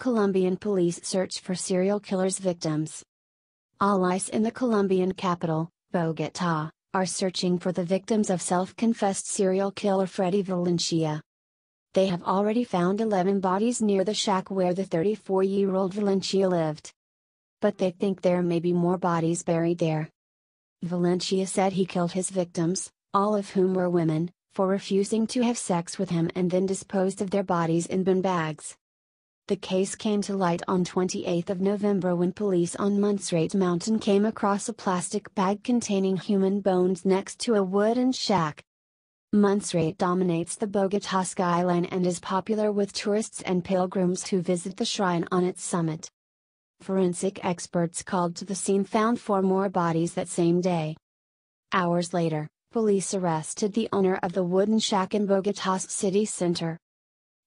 Colombian police search for serial killers victims. All ICE in the Colombian capital, Bogota, are searching for the victims of self-confessed serial killer Freddy Valencia. They have already found 11 bodies near the shack where the 34-year-old Valencia lived. But they think there may be more bodies buried there. Valencia said he killed his victims, all of whom were women, for refusing to have sex with him and then disposed of their bodies in bin bags. The case came to light on 28 November when police on Munsrate Mountain came across a plastic bag containing human bones next to a wooden shack. Munsrate dominates the Bogota skyline and is popular with tourists and pilgrims who visit the shrine on its summit. Forensic experts called to the scene found four more bodies that same day. Hours later, police arrested the owner of the wooden shack in Bogota's city center,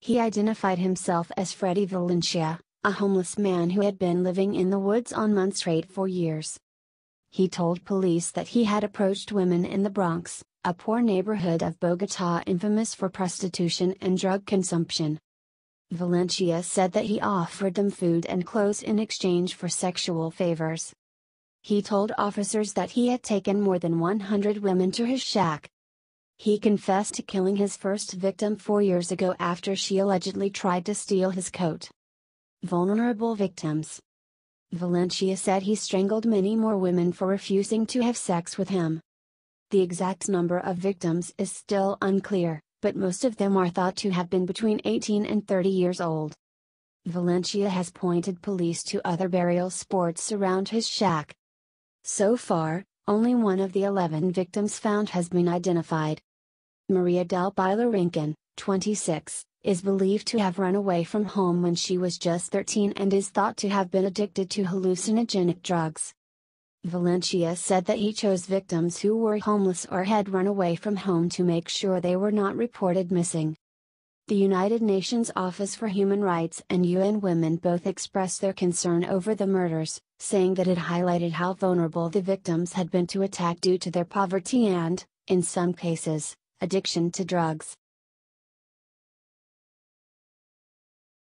he identified himself as Freddy Valencia, a homeless man who had been living in the woods on Mount Street for years. He told police that he had approached women in the Bronx, a poor neighborhood of Bogota infamous for prostitution and drug consumption. Valencia said that he offered them food and clothes in exchange for sexual favors. He told officers that he had taken more than 100 women to his shack, he confessed to killing his first victim four years ago after she allegedly tried to steal his coat. Vulnerable victims. Valencia said he strangled many more women for refusing to have sex with him. The exact number of victims is still unclear, but most of them are thought to have been between 18 and 30 years old. Valencia has pointed police to other burial sports around his shack. So far, only one of the 11 victims found has been identified. Maria del Bilarinkin, 26, is believed to have run away from home when she was just 13 and is thought to have been addicted to hallucinogenic drugs. Valencia said that he chose victims who were homeless or had run away from home to make sure they were not reported missing. The United Nations Office for Human Rights and UN Women both expressed their concern over the murders, saying that it highlighted how vulnerable the victims had been to attack due to their poverty and, in some cases, addiction to drugs.